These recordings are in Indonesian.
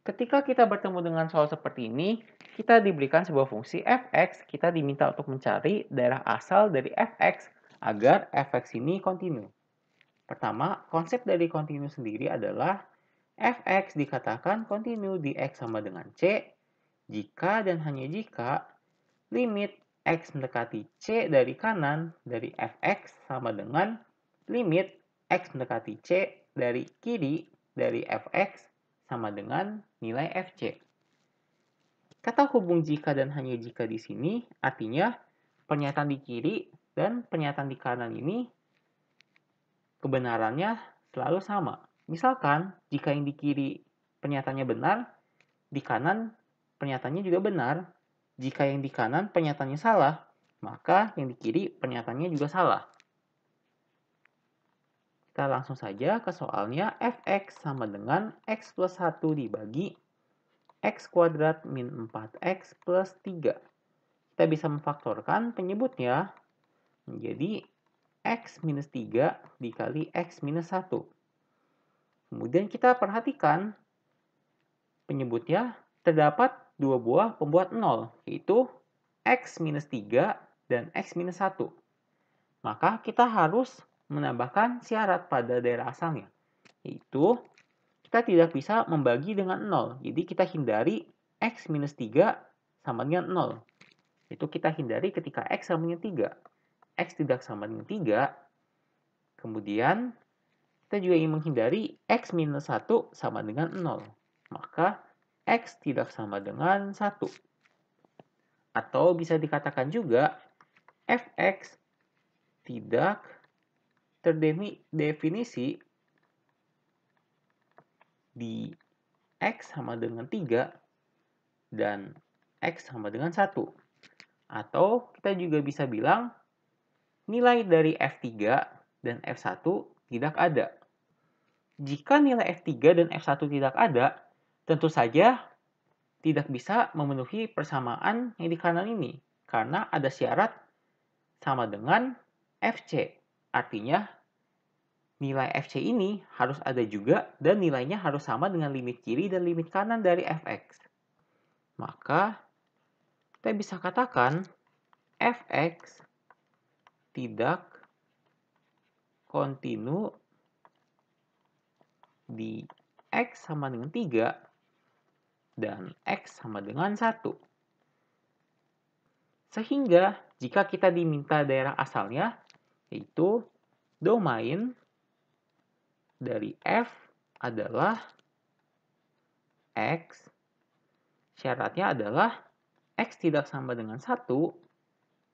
Ketika kita bertemu dengan soal seperti ini, kita diberikan sebuah fungsi fx, kita diminta untuk mencari daerah asal dari fx agar fx ini kontinu. Pertama, konsep dari kontinu sendiri adalah fx dikatakan kontinu di x sama dengan c jika dan hanya jika limit x mendekati c dari kanan dari fx sama dengan limit x mendekati c dari kiri dari fx sama dengan nilai FC. Kata hubung jika dan hanya jika di sini artinya pernyataan di kiri dan pernyataan di kanan ini kebenarannya selalu sama. Misalkan jika yang di kiri pernyataannya benar, di kanan pernyataannya juga benar. Jika yang di kanan pernyataannya salah, maka yang di kiri pernyataannya juga salah. Kita langsung saja ke soalnya fx sama dengan x plus 1 dibagi x kuadrat min 4x plus 3. Kita bisa memfaktorkan penyebutnya menjadi x minus 3 dikali x minus 1. Kemudian kita perhatikan penyebutnya terdapat dua buah pembuat 0, yaitu x minus 3 dan x minus 1. Maka kita harus menambahkan syarat pada daerah asalnya, yaitu kita tidak bisa membagi dengan 0. Jadi kita hindari x minus 3 sama dengan 0. Itu kita hindari ketika x sama dengan 3. x tidak sama dengan 3, kemudian kita juga ingin menghindari x minus 1 sama dengan 0. Maka x tidak sama dengan 1. Atau bisa dikatakan juga fx tidak terdefinisi di X sama dengan 3 dan X sama dengan 1. Atau kita juga bisa bilang nilai dari F3 dan F1 tidak ada. Jika nilai F3 dan F1 tidak ada, tentu saja tidak bisa memenuhi persamaan yang di kanan ini karena ada syarat sama dengan FC. Artinya, nilai FC ini harus ada juga dan nilainya harus sama dengan limit kiri dan limit kanan dari fx. Maka, kita bisa katakan fx tidak kontinu di x sama dengan 3 dan x sama dengan 1. Sehingga, jika kita diminta daerah asalnya, yaitu domain dari F adalah X. Syaratnya adalah X tidak sama dengan 1,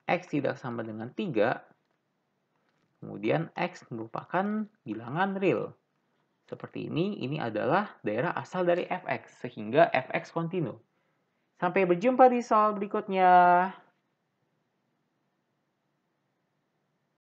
X tidak sama dengan 3, kemudian X merupakan bilangan real. Seperti ini, ini adalah daerah asal dari fx, sehingga fx kontinu. Sampai berjumpa di soal berikutnya.